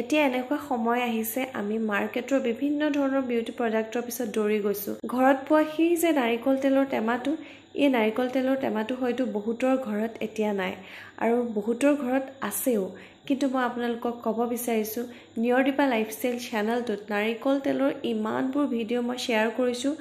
এতিয়া এনেকুৱা সময় আহিছে আমি মাৰ্কেটৰ বিভিন্ন ধৰণৰ বিউটি প্ৰডাক্টৰ পিছত দৌৰি গৈছোঁ ঘৰত পোৱা সেই যে নাৰিকল তেলৰ টেমাটো এই নাৰিকল তেলৰ টেমাটো হয়তো বহুতৰ ঘৰত এতিয়া নাই আৰু বহুতৰ ঘৰত আছেও কিন্তু মই আপোনালোকক ক'ব বিচাৰিছোঁ নিয়ৰ দীপা লাইফ ষ্টাইল চেনেলটোত নাৰিকল তেলৰ ইমানবোৰ ভিডিঅ' মই শ্বেয়াৰ কৰিছোঁ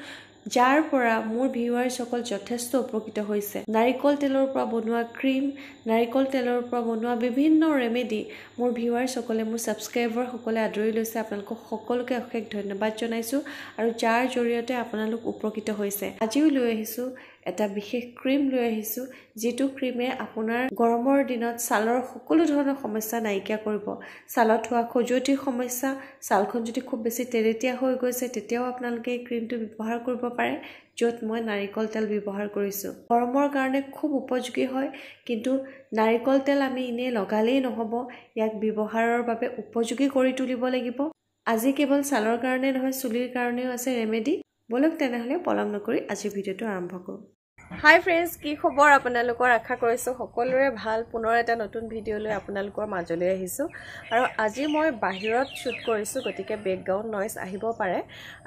যাৰ পৰা মোৰ ভিউৱাৰসকল যথেষ্ট উপকৃত হৈছে নাৰিকল তেলৰ পৰা বনোৱা ক্ৰীম নাৰিকল তেলৰ পৰা বনোৱা বিভিন্ন ৰেমেডি মোৰ ভিউৱাৰসকলে মোৰ ছাবস্ক্ৰাইবাৰসকলে আদৰি লৈছে আপোনালোকক সকলোকে অশেষ ধন্যবাদ জনাইছোঁ আৰু যাৰ জৰিয়তে আপোনালোক উপকৃত হৈছে আজিও লৈ আহিছোঁ এটা বিশেষ ক্ৰীম লৈ আহিছোঁ যিটো ক্ৰীমে আপোনাৰ গৰমৰ দিনত ছালৰ সকলো ধৰণৰ সমস্যা নাইকিয়া কৰিব ছালত হোৱা খজুৱতিৰ সমস্যা ছালখন যদি খুব বেছি তেলেতীয়া হৈ গৈছে তেতিয়াও আপোনালোকে এই ক্ৰীমটো ব্যৱহাৰ কৰিব পাৰে য'ত মই নাৰিকল তেল ব্যৱহাৰ কৰিছোঁ গৰমৰ কাৰণে খুব উপযোগী হয় কিন্তু নাৰিকল তেল আমি এনেই লগালেই নহ'ব ইয়াক ব্যৱহাৰৰ বাবে উপযোগী কৰি তুলিব লাগিব আজি কেৱল ছালৰ কাৰণে নহয় চুলিৰ কাৰণেও আছে ৰেমেডি বলক তেনেহ'লে পলম নকৰি আজিৰ ভিডিঅ'টো আৰম্ভ কৰোঁ হাই ফ্ৰেণ্ডছ কি খবৰ আপোনালোকৰ আশা কৰিছোঁ সকলোৰে ভাল পুনৰ এটা নতুন ভিডিঅ'লৈ আপোনালোকৰ মাজলৈ আহিছোঁ আৰু আজি মই বাহিৰত শ্বুট কৰিছোঁ গতিকে বেকগ্ৰাউণ্ড নইজ আহিব পাৰে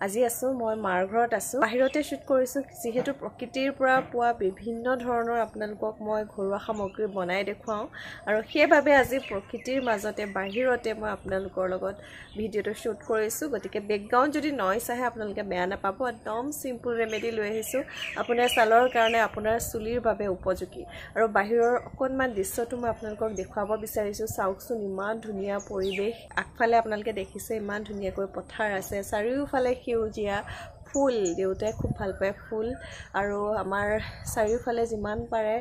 আজি আছোঁ মই মাৰ ঘৰত আছোঁ বাহিৰতে শ্বুট কৰিছোঁ যিহেতু প্ৰকৃতিৰ পৰা পোৱা বিভিন্ন ধৰণৰ আপোনালোকক মই ঘৰুৱা সামগ্ৰী বনাই দেখুৱাওঁ আৰু সেইবাবে আজি প্ৰকৃতিৰ মাজতে বাহিৰতে মই আপোনালোকৰ লগত ভিডিঅ'টো শ্বুট কৰিছোঁ গতিকে বেকগ্ৰাউণ্ড যদি নইজ আহে আপোনালোকে বেয়া নাপাব একদম চিম্পুল ৰেমেডি লৈ আহিছোঁ আপোনাৰ ছালৰ কাৰণে কাৰণে আপোনাৰ চুলিৰ বাবে উপযোগী আৰু বাহিৰৰ অকণমান দৃশ্যটো মই আপোনালোকক দেখুৱাব বিচাৰিছোঁ চাওকচোন ইমান ধুনীয়া পৰিৱেশ আগফালে আপোনালোকে দেখিছে ইমান ধুনীয়াকৈ পথাৰ আছে চাৰিওফালে সেউজীয়া ফুল দেউতাই খুব ভাল পায় ফুল আৰু আমাৰ চাৰিওফালে যিমান পাৰে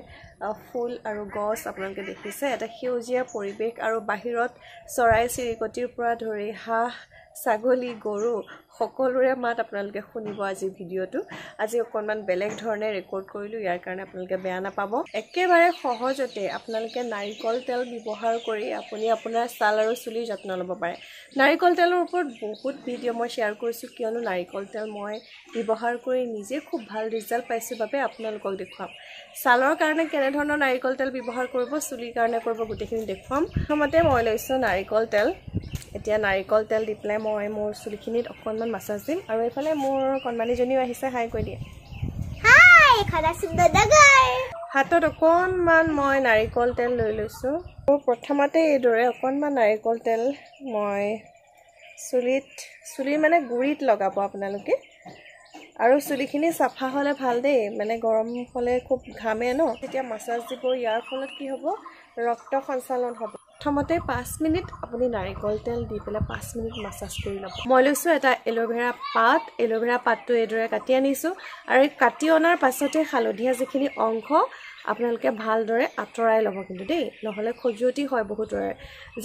ফুল আৰু গছ আপোনালোকে দেখিছে এটা সেউজীয়া পৰিৱেশ আৰু বাহিৰত চৰাই চিৰিকটিৰ পৰা ধৰি হাঁহ ছাগলী গৰু সকলোৰে মাত আপোনালোকে শুনিব আজি ভিডিঅ'টো আজি অকণমান বেলেগ ধৰণে ৰেকৰ্ড কৰিলোঁ ইয়াৰ কাৰণে আপোনালোকে বেয়া নাপাব একেবাৰে সহজতে আপোনালোকে নাৰিকল তেল ব্যৱহাৰ কৰি আপুনি আপোনাৰ ছাল আৰু চুলিৰ যত্ন ল'ব পাৰে নাৰিকল তেলৰ ওপৰত বহুত ভিডিঅ' মই শ্বেয়াৰ কৰিছোঁ কিয়নো নাৰিকল তেল মই ব্যৱহাৰ কৰি নিজে খুব ভাল ৰিজাল্ট পাইছোঁ বাবে আপোনালোকক দেখুৱাম ছালৰ কাৰণে কেনেধৰণৰ নাৰিকল তেল ব্যৱহাৰ কৰিব চুলিৰ কাৰণে কৰিব গোটেইখিনি দেখুৱাম প্ৰথমতে মই লৈছোঁ নাৰিকল তেল এতিয়া নাৰিকল তেল দি পেলাই মই মোৰ চুলিখিনিত অকণমান অকণমান মাছাজ দিম আৰু এইফালে মোৰ কণমানীজনীও আহিছে হাই কৈ দিয়ে হাতত অকণমান মই নাৰিকল তেল লৈ লৈছোঁ মোৰ প্ৰথমতে এইদৰে অকণমান নাৰিকল তেল মই চুলিত চুলিৰ মানে গুৰিত লগাব আপোনালোকে আৰু চুলিখিনি চাফা হ'লে ভাল দেই মানে গৰম হ'লে খুব ঘামে ন তেতিয়া মাছাজ দিব ইয়াৰ ফলত কি হ'ব ৰক্ত সঞ্চালন হ'ব প্ৰথমতে পাঁচ মিনিট আপুনি নাৰিকল তেল দি পেলাই পাঁচ মিনিট মাছাজ কৰি ল'ব মই লৈছোঁ এটা এল'ভেৰা পাত এল'ভেৰা পাতটো এইদৰে কাটি আনিছোঁ আৰু এই কাটি অনাৰ পাছতে হালধীয়া যিখিনি অংশ আপোনালোকে ভালদৰে আঁতৰাই ল'ব কিন্তু দেই নহ'লে খজুৱতি হয় বহুতৰে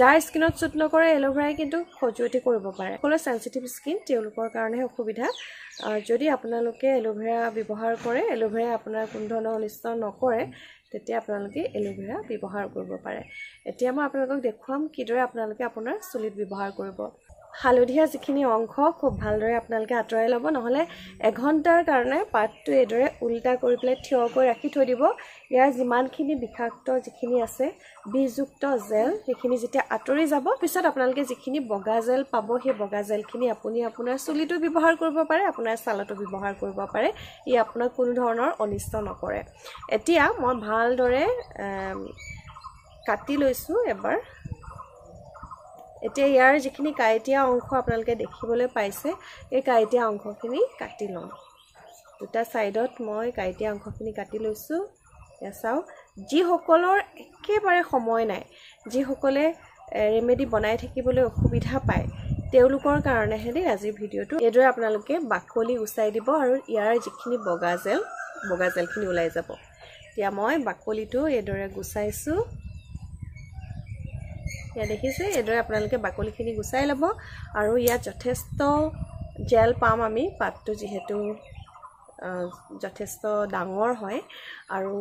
যাৰ স্কিনত চুট নকৰে এল'ভেৰাই কিন্তু খজুৱতি কৰিব পাৰে সকলো চেঞ্চিটিভ স্কিন তেওঁলোকৰ কাৰণেহে অসুবিধা যদি আপোনালোকে এল'ভেৰা ব্যৱহাৰ কৰে এল'ভেৰাই আপোনাৰ কোনো ধৰণৰ অনিষ্ট নকৰে তেতিয়া আপোনালোকে এলোভেৰা ব্যৱহাৰ কৰিব পাৰে এতিয়া মই আপোনালোকক দেখুৱাম কিদৰে আপোনালোকে আপোনাৰ চুলিত ব্যৱহাৰ কৰিব হালধীয়া যিখিনি অংশ খুব ভালদৰে আপোনালোকে আঁতৰাই ল'ব নহ'লে এঘণ্টাৰ কাৰণে পাতটো এইদৰে উল্টা কৰি পেলাই থিয় কৰি ৰাখি থৈ দিব ইয়াৰ যিমানখিনি বিষাক্ত যিখিনি আছে বীজযুক্ত জেল সেইখিনি যেতিয়া আঁতৰি যাব পিছত আপোনালোকে যিখিনি বগা জেল পাব সেই বগা জেলখিনি আপুনি আপোনাৰ চুলিটো ব্যৱহাৰ কৰিব পাৰে আপোনাৰ ছালতো ব্যৱহাৰ কৰিব পাৰে ই আপোনাক কোনো ধৰণৰ অনিষ্ট নকৰে এতিয়া মই ভালদৰে কাটি লৈছোঁ এবাৰ এতিয়া ইয়াৰ যিখিনি কাঁইটীয়া অংশ আপোনালোকে দেখিবলৈ পাইছে এই কাঁইটীয়া অংশখিনি কাটি লওঁ দুটা ছাইডত মই কাঁইটীয়া অংশখিনি কাটি লৈছোঁ এয়া চাওঁ যিসকলৰ একেবাৰে সময় নাই যিসকলে ৰেমেডি বনাই থাকিবলৈ অসুবিধা পায় তেওঁলোকৰ কাৰণেহে দেই আজিৰ ভিডিঅ'টো এইদৰে আপোনালোকে বাকলি গুচাই দিব আৰু ইয়াৰ যিখিনি বগা জেল বগা জেলখিনি ওলাই যাব এতিয়া মই বাকলিটো এইদৰে গুচাইছোঁ ইয়াত দেখিছে এইদৰে আপোনালোকে বাকলিখিনি গুচাই ল'ব আৰু ইয়াত যথেষ্ট জেল পাম আমি পাতটো যিহেতু যথেষ্ট ডাঙৰ হয় আৰু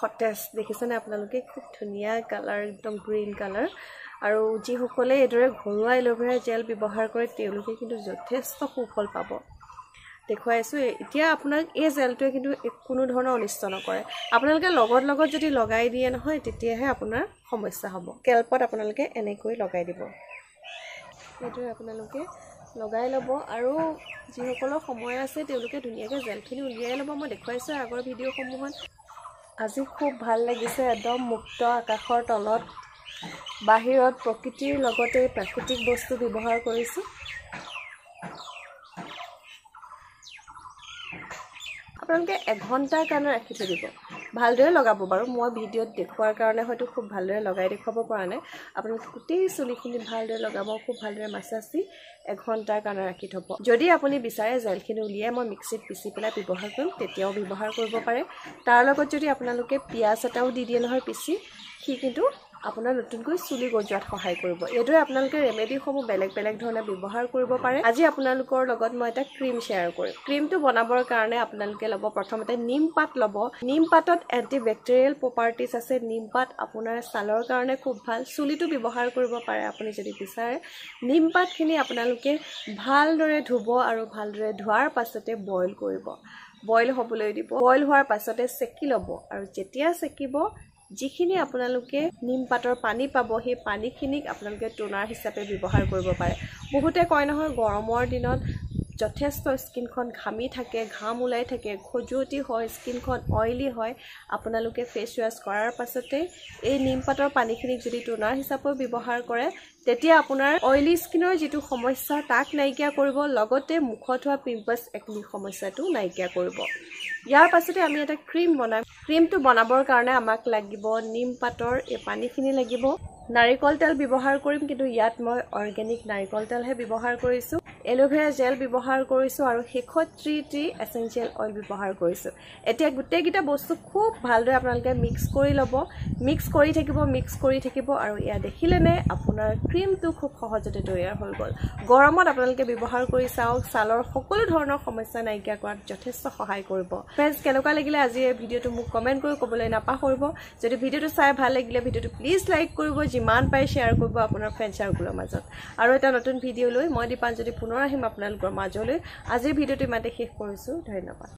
সতেজ দেখিছেনে আপোনালোকে খুব ধুনীয়া কালাৰ একদম গ্ৰীণ কালাৰ আৰু যিসকলে এইদৰে ঘৰুৱা এল'ভেৰা জেল ব্যৱহাৰ কৰে তেওঁলোকে কিন্তু যথেষ্ট সুফল পাব দেখুৱাই এতিয়া আপোনাক এই জেলটোৱে কিন্তু কোনো ধৰণৰ অনিষ্ট নকৰে আপোনালোকে লগত লগত যদি লগাই দিয়ে নহয় তেতিয়াহে আপোনাৰ সমস্যা হ'ব কেল্পত আপোনালোকে এনেকৈ লগাই দিব সেইটোৱে আপোনালোকে লগাই ল'ব আৰু যিসকলৰ সময় আছে তেওঁলোকে ধুনীয়াকৈ জেলখিনি উলিয়াই ল'ব মই দেখুৱাইছোঁ আগৰ ভিডিঅ'সমূহত আজি খুব ভাল লাগিছে একদম মুক্ত আকাশৰ তলত বাহিৰত প্ৰকৃতিৰ লগতে প্ৰাকৃতিক বস্তু ব্যৱহাৰ কৰিছোঁ আপোনালোকে এঘণ্টাৰ কাৰণে ৰাখি থৈ দিব ভালদৰে লগাব বাৰু মই ভিডিঅ'ত দেখুৱাৰ কাৰণে হয়তো খুব ভালদৰে লগাই দেখুৱাব পৰা নাই আপোনালোকে গোটেই চুলিখিনি ভালদৰে লগাব খুব ভালদৰে মাছাচি এঘণ্টাৰ কাৰণে ৰাখি থ'ব যদি আপুনি বিচাৰে জেলখিনি উলিয়াই মই মিক্সিত পিচি পেলাই ব্যৱহাৰ কৰিম তেতিয়াও ব্যৱহাৰ কৰিব পাৰে তাৰ লগত যদি আপোনালোকে পিঁয়াজ এটাও দি দিয়ে নহয় পিচি সি কিন্তু আপোনাৰ নতুনকৈ চুলি গজোৱাত সহায় কৰিব এইদৰে আপোনালোকে ৰেমেডিসমূহ বেলেগ বেলেগ ধৰণে ব্যৱহাৰ কৰিব পাৰে আজি আপোনালোকৰ লগত মই এটা ক্ৰীম শ্বেয়াৰ কৰিম ক্ৰীমটো বনাবৰ কাৰণে আপোনালোকে ল'ব প্ৰথমতে নিমপাত ল'ব নিমপাতত এণ্টি বেক্টেৰিয়েল প্ৰপাৰ্টিজ আছে নিমপাত আপোনাৰ ছালৰ কাৰণে খুব ভাল চুলিটো ব্যৱহাৰ কৰিব পাৰে আপুনি যদি বিচাৰে নিমপাতখিনি আপোনালোকে ভালদৰে ধুব আৰু ভালদৰে ধোৱাৰ পাছতে বইল কৰিব বইল হ'বলৈ দিব বইল হোৱাৰ পাছতে চেকি ল'ব আৰু যেতিয়া চেকিব যিখিনি আপোনালোকে নিমপাতৰ পানী পাব সেই পানীখিনিক আপোনালোকে টোনাৰ হিচাপে ব্যৱহাৰ কৰিব পাৰে বহুতে কয় নহয় গৰমৰ দিনত যথেষ্ট স্কিনখন ঘামি থাকে ঘাম ওলাই থাকে খজুৱতি হয় স্কিনখন অইলি হয় আপোনালোকে ফেচ ৱাশ্ব কৰাৰ পাছতে এই নিমপাতৰ পানীখিনিক যদি টোনাৰ হিচাপে ব্যৱহাৰ কৰে তেতিয়া আপোনাৰ অইলি স্কিনৰ যিটো সমস্যা তাক নাইকিয়া কৰিব লগতে মুখত হোৱা পিম্পলছ একনি সমস্যাটো নাইকিয়া কৰিব ইয়াৰ পাছতে আমি এটা ক্ৰীম বনাম ক্ৰীমটো বনাবৰ কাৰণে আমাক লাগিব নিমপাতৰ এই পানীখিনি লাগিব নাৰিকল তেল ব্যৱহাৰ কৰিম কিন্তু ইয়াত মই অৰ্গেনিক নাৰিকল তেলহে ব্যৱহাৰ কৰিছোঁ এলোভেৰা জেল ব্যৱহাৰ কৰিছোঁ আৰু শেষত ট্ৰি ট্ৰি এচেঞ্চিয়েল অইল ব্যৱহাৰ কৰিছোঁ এতিয়া গোটেইকেইটা বস্তু খুব ভালদৰে আপোনালোকে মিক্স কৰি ল'ব মিক্স কৰি থাকিব মিক্স কৰি থাকিব আৰু ইয়াত দেখিলেনে আপোনাৰ ক্ৰীমটো খুব সহজতে তৈয়াৰ হৈ গ'ল গৰমত আপোনালোকে ব্যৱহাৰ কৰি চাওক ছালৰ সকলো ধৰণৰ সমস্যা নাইকিয়া কৰাত যথেষ্ট সহায় কৰিব ফ্ৰেণ্ডছ কেনেকুৱা লাগিলে আজি এই ভিডিঅ'টো মোক কমেণ্ট কৰি ক'বলৈ নাপাহৰিব যদি ভিডিঅ'টো চাই ভাল লাগিলে ভিডিঅ'টো প্লিজ লাইক কৰিব যিমান পাৰে শ্বেয়াৰ কৰিব আপোনাৰ ফ্ৰেণ্ড চাৰ্কুলৰ মাজত আৰু এটা নতুন ভিডিঅ' লৈ মই দীপাঞ্জলি পুনৰ পুনৰ আহিম আপোনালোকৰ মাজলৈ আজিৰ ভিডিঅ'টো ইমানতে শেষ কৰিছোঁ ধন্যবাদ